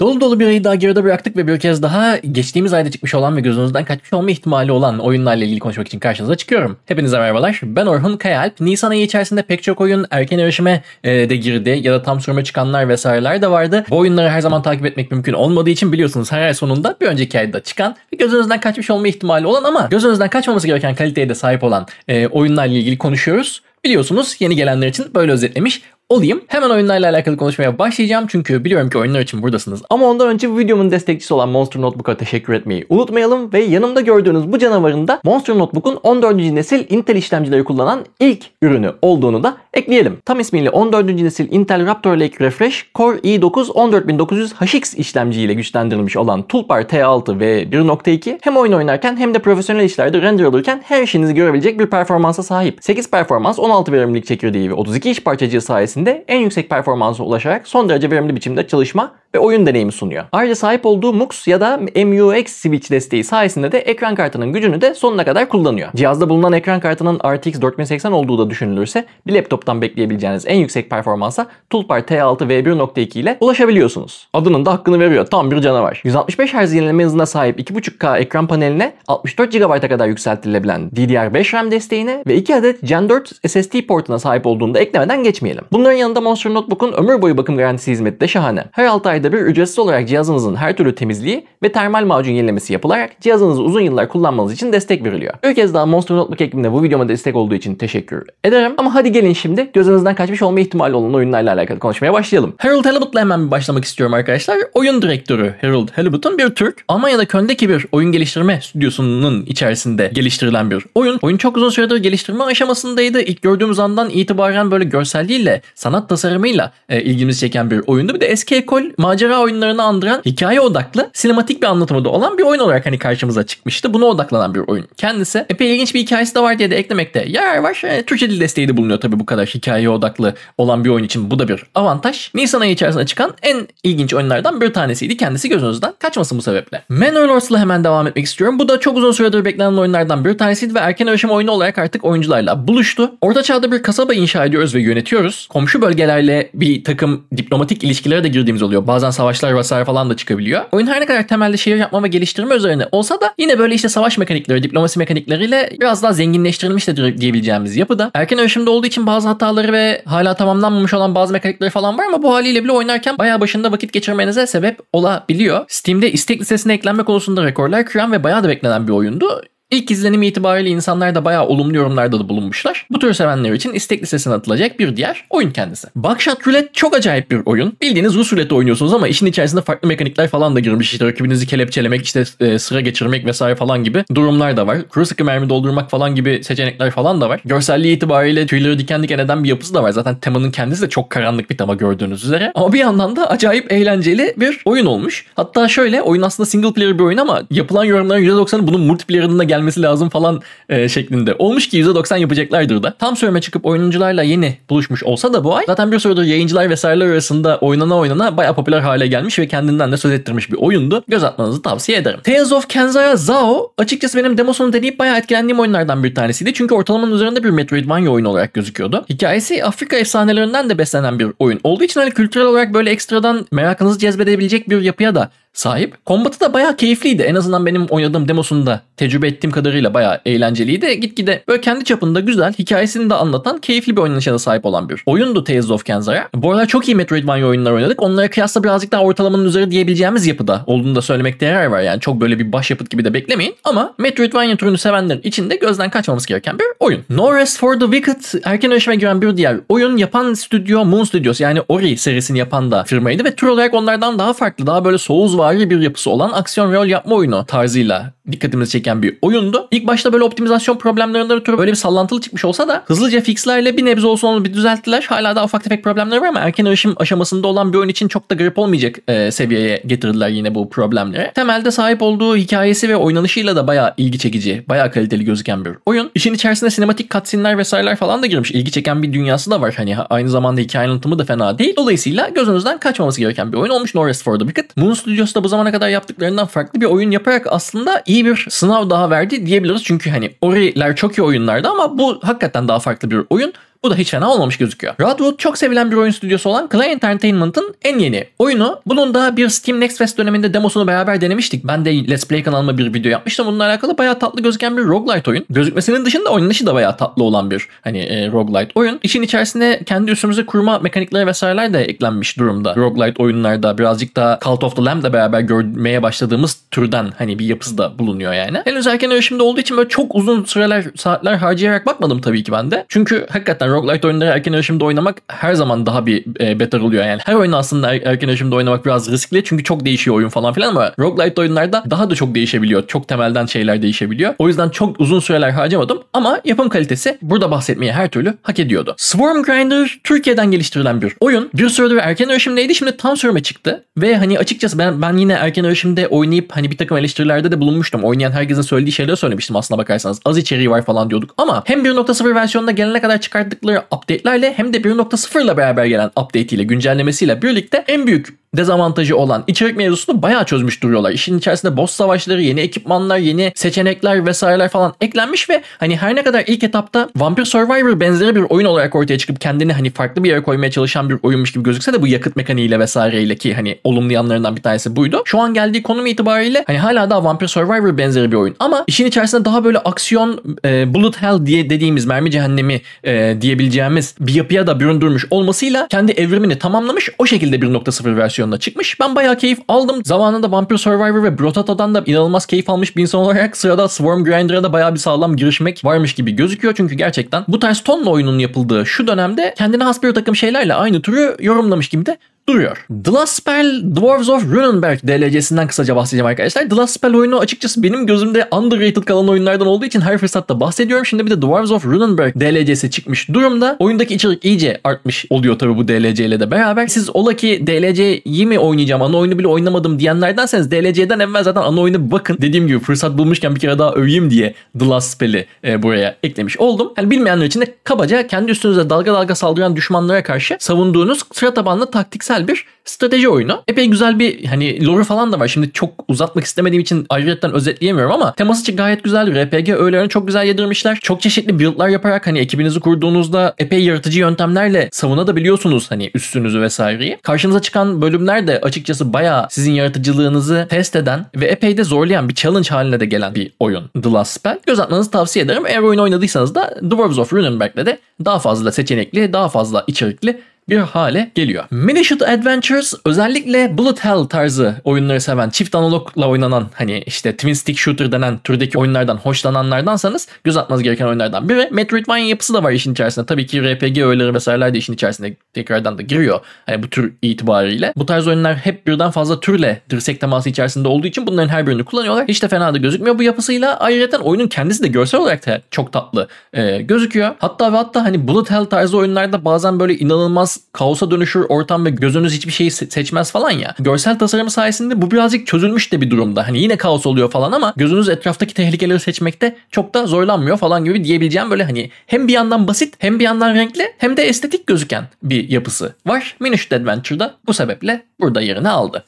Dolu dolu bir ayı daha geride bıraktık ve bir kez daha geçtiğimiz ayda çıkmış olan ve gözünüzden kaçmış olma ihtimali olan oyunlarla ilgili konuşmak için karşınıza çıkıyorum. Hepinize merhabalar. Ben Orhun Kayalp. Nisan ayı içerisinde pek çok oyun erken erişime e, de girdi ya da tam sürme çıkanlar vesaireler de vardı. Bu oyunları her zaman takip etmek mümkün olmadığı için biliyorsunuz her ay sonunda bir önceki ayda çıkan ve gözünüzden kaçmış olma ihtimali olan ama gözünüzden kaçmaması gereken kaliteye de sahip olan e, oyunlarla ilgili konuşuyoruz. Biliyorsunuz yeni gelenler için böyle özetlemiş olayım. Hemen oyunlarla alakalı konuşmaya başlayacağım çünkü biliyorum ki oyunlar için buradasınız. Ama ondan önce bu videomun destekçisi olan Monster Notebook'a teşekkür etmeyi unutmayalım ve yanımda gördüğünüz bu canavarın da Monster Notebook'un 14. nesil Intel işlemcileri kullanan ilk ürünü olduğunu da ekleyelim. Tam ismiyle 14. nesil Intel Raptor Lake Refresh Core i9 14900HX işlemciyle güçlendirilmiş olan Tulpar T6 ve 1.2 hem oyun oynarken hem de profesyonel işlerde render alırken her işinizi görebilecek bir performansa sahip. 8 performans 16 verimlilik çekirdeği ve 32 iş parçacığı sayesinde sayesinde en yüksek performansa ulaşarak son derece verimli biçimde çalışma ve oyun deneyimi sunuyor. Ayrıca sahip olduğu MUX ya da MUX switch desteği sayesinde de ekran kartının gücünü de sonuna kadar kullanıyor. Cihazda bulunan ekran kartının RTX 4080 olduğu da düşünülürse bir laptoptan bekleyebileceğiniz en yüksek performansa Tulpar T6 V1.2 ile ulaşabiliyorsunuz. Adının da hakkını veriyor. Tam bir canavar. 165 Hz yenileme hızına sahip 2.5K ekran paneline 64 GB'a kadar yükseltilebilen DDR5 RAM desteğine ve 2 adet Gen 4 SSD portuna sahip olduğunda eklemeden geçmeyelim. Bunun Bunların yanında Monster Notebook'un ömür boyu bakım garantisi hizmeti de şahane. Her 6 ayda bir ücretsiz olarak cihazınızın her türlü temizliği ve termal macun yenilemesi yapılarak cihazınızı uzun yıllar kullanmanız için destek veriliyor. Bir kez daha Monster Notebook ekibine bu videoma destek olduğu için teşekkür ederim. Ama hadi gelin şimdi gözünüzden kaçmış olma ihtimali olan oyunlarla alakalı konuşmaya başlayalım. Harold Halibut'la hemen bir başlamak istiyorum arkadaşlar. Oyun direktörü Harold Halibut'un bir Türk. Almanya'da köndeki bir oyun geliştirme stüdyosunun içerisinde geliştirilen bir oyun. Oyun çok uzun süredir geliştirme aşamasındaydı. İlk gördüğümüz andan itibaren böyle görselliğiyle sanat tasarımıyla e, ilgimizi çeken bir oyundu. Bir de eski ekol macera oyunlarını andıran hikaye odaklı sinematik bir anlatımı da olan bir oyun olarak hani karşımıza çıkmıştı. Buna odaklanan bir oyun. Kendisi epey ilginç bir hikayesi de var diye de eklemekte yarar var. E, Türkçe dil desteği de bulunuyor tabii bu kadar hikaye odaklı olan bir oyun için. Bu da bir avantaj. Nisan ayı içerisinde çıkan en ilginç oyunlardan bir tanesiydi. Kendisi gözünüzden kaçmasın bu sebeple. Manor Lords'la hemen devam etmek istiyorum. Bu da çok uzun süredir beklenen oyunlardan bir tanesiydi ve erken aşama oyunu olarak artık oyuncularla buluştu. Orta çağda bir kasaba inşa ediyoruz ve yönetiyoruz. Kom komşu bölgelerle bir takım diplomatik ilişkilere de girdiğimiz oluyor. Bazen savaşlar vesaire falan da çıkabiliyor. Oyun her ne kadar temelde şehir yapma ve geliştirme üzerine olsa da yine böyle işte savaş mekanikleri, diplomasi mekanikleriyle biraz daha zenginleştirilmiş de diyebileceğimiz yapıda. Erken erişimde olduğu için bazı hataları ve hala tamamlanmamış olan bazı mekanikleri falan var ama bu haliyle bile oynarken bayağı başında vakit geçirmenize sebep olabiliyor. Steam'de istek listesine eklenme konusunda rekorlar kıran ve bayağı da beklenen bir oyundu. İlk izlenimi itibariyle insanlar da bayağı olumlu yorumlarda da bulunmuşlar. Bu tür sevenler için istek listesine atılacak bir diğer oyun kendisi. Buckshot Roulette çok acayip bir oyun. Bildiğiniz Rus ruleti oynuyorsunuz ama işin içerisinde farklı mekanikler falan da girmiş. İşte rakibinizi kelepçelemek, işte e, sıra geçirmek vesaire falan gibi durumlar da var. Kuru sıkı mermi doldurmak falan gibi seçenekler falan da var. Görselliği itibariyle tüyleri diken diken eden bir yapısı da var. Zaten temanın kendisi de çok karanlık bir tema gördüğünüz üzere. Ama bir yandan da acayip eğlenceli bir oyun olmuş. Hatta şöyle oyun aslında single player bir oyun ama yapılan yorumların %90'ı bunun multiplayer'ında gelmesi gelmesi lazım falan e, şeklinde. Olmuş ki %90 yapacaklardır da. Tam sürme çıkıp oyuncularla yeni buluşmuş olsa da bu ay zaten bir süredir yayıncılar vesaireler arasında oynana oynana baya popüler hale gelmiş ve kendinden de söz ettirmiş bir oyundu. Göz atmanızı tavsiye ederim. Tales of Kenzara Zao açıkçası benim demosunu deneyip baya etkilendiğim oyunlardan bir tanesiydi. Çünkü ortalamanın üzerinde bir Metroidvania oyunu olarak gözüküyordu. Hikayesi Afrika efsanelerinden de beslenen bir oyun olduğu için hani kültürel olarak böyle ekstradan merakınızı cezbedebilecek bir yapıya da sahip. Kombatı da bayağı keyifliydi. En azından benim oynadığım demosunda tecrübe ettiğim kadarıyla bayağı eğlenceliydi. Gitgide böyle kendi çapında güzel, hikayesini de anlatan, keyifli bir oynanışa da sahip olan bir oyundu Tales of Kenzara. Bu aralar çok iyi Metroidvania oyunları oynadık. Onlara kıyasla birazcık daha ortalamanın üzeri diyebileceğimiz yapıda olduğunu da söylemekte yarar var. Yani çok böyle bir başyapıt gibi de beklemeyin. Ama Metroidvania türünü sevenlerin içinde gözden kaçmamız gereken bir oyun. No Rest for the Wicked erken erişime giren bir diğer oyun yapan stüdyo Moon Studios yani Ori serisini yapan da firmaydı ve tür olarak onlardan daha farklı, daha böyle Souls vari bir yapısı olan aksiyon rol yapma oyunu tarzıyla dikkatimizi çeken bir oyundu. İlk başta böyle optimizasyon problemlerinden ötürü böyle bir sallantılı çıkmış olsa da hızlıca fixlerle bir nebze olsun onu bir düzelttiler. Hala daha ufak tefek problemler var ama erken erişim aşamasında olan bir oyun için çok da garip olmayacak e, seviyeye getirdiler yine bu problemleri. Temelde sahip olduğu hikayesi ve oynanışıyla da bayağı ilgi çekici, bayağı kaliteli gözüken bir oyun. İşin içerisinde sinematik cutscene'ler vesaireler falan da girmiş. İlgi çeken bir dünyası da var. Hani aynı zamanda hikaye anlatımı da fena değil. Dolayısıyla gözünüzden kaçmaması gereken bir oyun olmuş Norris for the Wicked. Moon Studios Sonuçta bu zamana kadar yaptıklarından farklı bir oyun yaparak aslında iyi bir sınav daha verdi diyebiliriz. Çünkü hani Ori'ler çok iyi oyunlardı ama bu hakikaten daha farklı bir oyun. Bu da hiç fena olmamış gözüküyor. Radwood çok sevilen bir oyun stüdyosu olan Clay Entertainment'ın en yeni oyunu. Bunun da bir Steam Next Fest döneminde demosunu beraber denemiştik. Ben de Let's Play kanalıma bir video yapmıştım. Bununla alakalı bayağı tatlı gözüken bir roguelite oyun. Gözükmesinin dışında oynanışı da bayağı tatlı olan bir hani e, roguelite oyun. İşin içerisine kendi üstümüze kurma mekanikleri vesaireler de eklenmiş durumda. Roguelite oyunlarda birazcık daha Cult of the Lamb'la beraber görmeye başladığımız türden hani bir yapısı da bulunuyor yani. Henüz erken erişimde olduğu için böyle çok uzun süreler saatler harcayarak bakmadım tabii ki ben de. Çünkü hakikaten roguelite oyunları erken erişimde oynamak her zaman daha bir e, beter oluyor. Yani her oyun aslında er, erken erişimde oynamak biraz riskli çünkü çok değişiyor oyun falan filan ama roguelite oyunlarda daha da çok değişebiliyor. Çok temelden şeyler değişebiliyor. O yüzden çok uzun süreler harcamadım ama yapım kalitesi burada bahsetmeye her türlü hak ediyordu. Swarm Grinder Türkiye'den geliştirilen bir oyun. Bir süredir erken erişimdeydi şimdi tam sürüme çıktı ve hani açıkçası ben ben yine erken erişimde oynayıp hani bir takım eleştirilerde de bulunmuştum. Oynayan herkesin söylediği şeyleri söylemiştim aslına bakarsanız. Az içeriği var falan diyorduk ama hem 1.0 versiyonuna gelene kadar çıkarttık yaptıkları update'lerle hem de 1.0 ile beraber gelen update ile güncellemesiyle birlikte en büyük dezavantajı olan içerik mevzusunu bayağı çözmüş duruyorlar. İşin içerisinde boss savaşları, yeni ekipmanlar, yeni seçenekler vesaireler falan eklenmiş ve hani her ne kadar ilk etapta Vampire Survivor benzeri bir oyun olarak ortaya çıkıp kendini hani farklı bir yere koymaya çalışan bir oyunmuş gibi gözükse de bu yakıt mekaniğiyle vesaireyle ki hani olumlu yanlarından bir tanesi buydu. Şu an geldiği konum itibariyle hani hala daha Vampire Survivor benzeri bir oyun ama işin içerisinde daha böyle aksiyon e, bullet hell diye dediğimiz mermi cehennemi e, diye diyebileceğimiz bir yapıya da büründürmüş olmasıyla kendi evrimini tamamlamış o şekilde 1.0 versiyonuna çıkmış. Ben bayağı keyif aldım. Zamanında Vampire Survivor ve Brotato'dan da inanılmaz keyif almış bir insan olarak sırada Swarm Grinder'a da bayağı bir sağlam girişmek varmış gibi gözüküyor. Çünkü gerçekten bu tarz tonla oyunun yapıldığı şu dönemde kendine has bir takım şeylerle aynı türü yorumlamış gibi de duruyor. The Last Spell Dwarves of Runenberg DLC'sinden kısaca bahsedeceğim arkadaşlar. The Last Spell oyunu açıkçası benim gözümde underrated kalan oyunlardan olduğu için her fırsatta bahsediyorum. Şimdi bir de Dwarves of Runenberg DLC'si çıkmış durumda. Oyundaki içerik iyice artmış oluyor tabii bu DLC ile de beraber. Siz ola ki DLC'yi mi oynayacağım, ana oyunu bile oynamadım diyenlerdenseniz DLC'den evvel zaten ana oyunu bakın. Dediğim gibi fırsat bulmuşken bir kere daha öveyim diye The Last Spell'i e, buraya eklemiş oldum. Yani bilmeyenler için de kabaca kendi üstünüze dalga dalga saldıran düşmanlara karşı savunduğunuz sıra tabanlı taktiksel güzel bir strateji oyunu. Epey güzel bir hani lore falan da var. Şimdi çok uzatmak istemediğim için ayrıyetten özetleyemiyorum ama teması gayet güzel. RPG öğelerini çok güzel yedirmişler. Çok çeşitli build'lar yaparak hani ekibinizi kurduğunuzda epey yaratıcı yöntemlerle savunabiliyorsunuz hani üstünüzü vesaireyi. Karşınıza çıkan bölümler de açıkçası bayağı sizin yaratıcılığınızı test eden ve epey de zorlayan bir challenge haline de gelen bir oyun The Last Spell. Göz atmanızı tavsiye ederim. Eğer oyun oynadıysanız da Dwarves of Runeberg'de de daha fazla seçenekli, daha fazla içerikli bir hale geliyor. Mini Minishot Adventures özellikle Bullet Hell tarzı oyunları seven, çift analogla oynanan hani işte Twin Stick Shooter denen türdeki oyunlardan hoşlananlardansanız göz atmanız gereken oyunlardan biri. Metroidvania yapısı da var işin içerisinde. Tabii ki RPG öğeleri vesaireler de işin içerisinde tekrardan da giriyor. Hani bu tür itibariyle. Bu tarz oyunlar hep birden fazla türle dirsek teması içerisinde olduğu için bunların her birini kullanıyorlar. Hiç de fena da gözükmüyor bu yapısıyla. Ayrıca oyunun kendisi de görsel olarak da çok tatlı e, gözüküyor. Hatta ve hatta hani Bullet Hell tarzı oyunlarda bazen böyle inanılmaz kaosa dönüşür ortam ve gözünüz hiçbir şeyi seçmez falan ya. Görsel tasarım sayesinde bu birazcık çözülmüş de bir durumda. Hani yine kaos oluyor falan ama gözünüz etraftaki tehlikeleri seçmekte çok da zorlanmıyor falan gibi diyebileceğim böyle hani hem bir yandan basit hem bir yandan renkli hem de estetik gözüken bir yapısı var. Minish Adventure'da bu sebeple burada yerini aldı.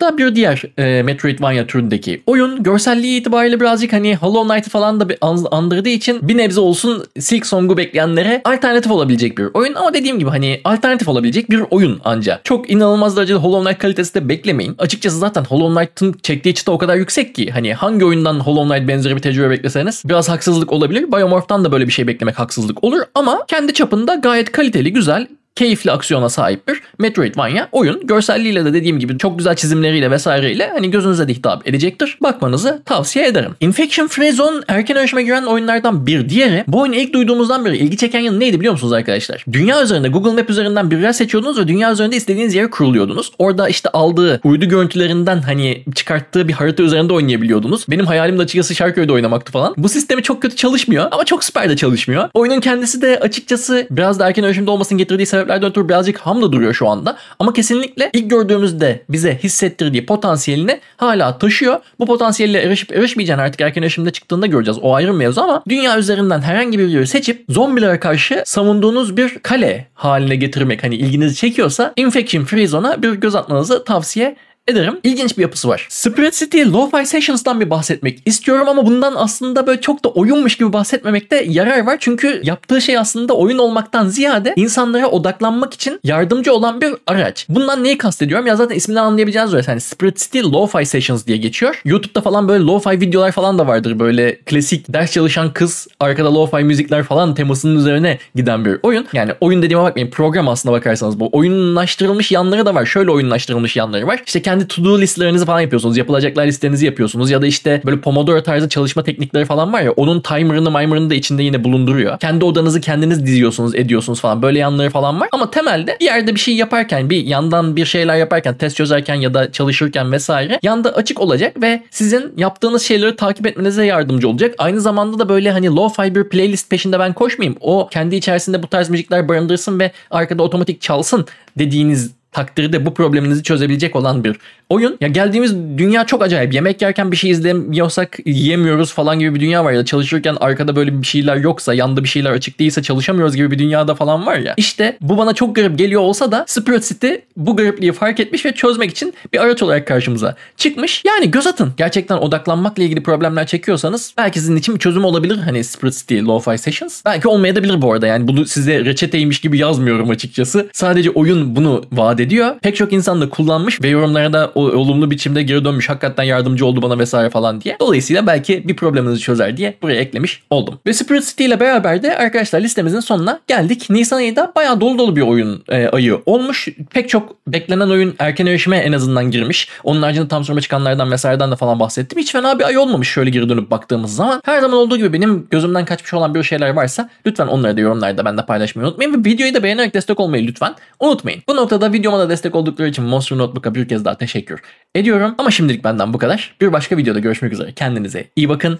da bir diğer e, Metroidvania türündeki oyun görselliği itibariyle birazcık hani Hollow Knight'ı falan da bir andırdığı için bir nebze olsun Silk Song'u bekleyenlere alternatif olabilecek bir oyun ama dediğim gibi hani alternatif alternatif olabilecek bir oyun anca. Çok inanılmaz derecede Hollow Knight kalitesi de beklemeyin. Açıkçası zaten Hollow Knight'ın çektiği çıta o kadar yüksek ki hani hangi oyundan Hollow Knight benzeri bir tecrübe bekleseniz biraz haksızlık olabilir. Biomorph'tan da böyle bir şey beklemek haksızlık olur ama kendi çapında gayet kaliteli, güzel, keyifli aksiyona sahip bir Metroidvania oyun. Görselliğiyle de dediğim gibi çok güzel çizimleriyle vesaireyle hani gözünüze de hitap edecektir. Bakmanızı tavsiye ederim. Infection Free erken erişime giren oyunlardan bir diğeri. Bu oyunu ilk duyduğumuzdan beri ilgi çeken yanı neydi biliyor musunuz arkadaşlar? Dünya üzerinde Google Map üzerinden bir yer seçiyordunuz ve dünya üzerinde istediğiniz yere kuruluyordunuz. Orada işte aldığı uydu görüntülerinden hani çıkarttığı bir harita üzerinde oynayabiliyordunuz. Benim hayalim de açıkçası Şarköy'de oynamaktı falan. Bu sistemi çok kötü çalışmıyor ama çok süper de çalışmıyor. Oyunun kendisi de açıkçası biraz da erken erişimde olmasının getirdiği sebep sebeplerden ötürü birazcık hamda duruyor şu anda. Ama kesinlikle ilk gördüğümüzde bize hissettirdiği potansiyelini hala taşıyor. Bu potansiyelle erişip erişmeyeceğini artık erken erişimde çıktığında göreceğiz. O ayrı mevzu ama dünya üzerinden herhangi bir yeri seçip zombilere karşı savunduğunuz bir kale haline getirmek hani ilginizi çekiyorsa Infection Free Zone'a bir göz atmanızı tavsiye ederim. İlginç bir yapısı var. Spirit City Lo-Fi Sessions'dan bir bahsetmek istiyorum ama bundan aslında böyle çok da oyunmuş gibi bahsetmemekte yarar var. Çünkü yaptığı şey aslında oyun olmaktan ziyade insanlara odaklanmak için yardımcı olan bir araç. Bundan neyi kastediyorum? Ya zaten ismini anlayabileceğiniz üzere Yani Spirit City Lo-Fi Sessions diye geçiyor. YouTube'da falan böyle lo-fi videolar falan da vardır. Böyle klasik ders çalışan kız arkada lo-fi müzikler falan temasının üzerine giden bir oyun. Yani oyun dediğime bakmayın program aslında bakarsanız bu. Oyunlaştırılmış yanları da var. Şöyle oyunlaştırılmış yanları var. İşte kendi kendi to do listlerinizi falan yapıyorsunuz. Yapılacaklar listenizi yapıyorsunuz ya da işte böyle Pomodoro tarzı çalışma teknikleri falan var ya onun timer'ını mimer'ını da içinde yine bulunduruyor. Kendi odanızı kendiniz diziyorsunuz ediyorsunuz falan böyle yanları falan var. Ama temelde bir yerde bir şey yaparken bir yandan bir şeyler yaparken test çözerken ya da çalışırken vesaire yanda açık olacak ve sizin yaptığınız şeyleri takip etmenize yardımcı olacak. Aynı zamanda da böyle hani low fi bir playlist peşinde ben koşmayayım. O kendi içerisinde bu tarz müzikler barındırsın ve arkada otomatik çalsın dediğiniz takdirde bu probleminizi çözebilecek olan bir oyun. Ya geldiğimiz dünya çok acayip. Yemek yerken bir şey izlemiyorsak yiyemiyoruz falan gibi bir dünya var ya. Çalışırken arkada böyle bir şeyler yoksa, yanda bir şeyler açık değilse çalışamıyoruz gibi bir dünyada falan var ya. İşte bu bana çok garip geliyor olsa da Spirit City bu garipliği fark etmiş ve çözmek için bir araç olarak karşımıza çıkmış. Yani göz atın. Gerçekten odaklanmakla ilgili problemler çekiyorsanız belki sizin için bir çözüm olabilir. Hani Spirit City Lo-Fi Sessions. Belki olmayabilir bu arada. Yani bunu size reçeteymiş gibi yazmıyorum açıkçası. Sadece oyun bunu vaat ediyor. Pek çok insan da kullanmış ve yorumlara da olumlu biçimde geri dönmüş. Hakikaten yardımcı oldu bana vesaire falan diye. Dolayısıyla belki bir probleminizi çözer diye buraya eklemiş oldum. Ve Spirit City ile beraber de arkadaşlar listemizin sonuna geldik. Nisan ayı da bayağı dolu dolu bir oyun e, ayı olmuş. Pek çok beklenen oyun erken erişime en azından girmiş. Onun haricinde tam sonra çıkanlardan vesaireden de falan bahsettim. Hiç fena bir ay olmamış şöyle geri dönüp baktığımız zaman. Her zaman olduğu gibi benim gözümden kaçmış olan bir şeyler varsa lütfen onları da yorumlarda bende paylaşmayı unutmayın. Ve videoyu da beğenerek destek olmayı lütfen unutmayın. Bu noktada video Videoma da destek oldukları için Monster Notebook'a bir kez daha teşekkür ediyorum. Ama şimdilik benden bu kadar. Bir başka videoda görüşmek üzere. Kendinize iyi bakın.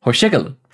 Hoşçakalın.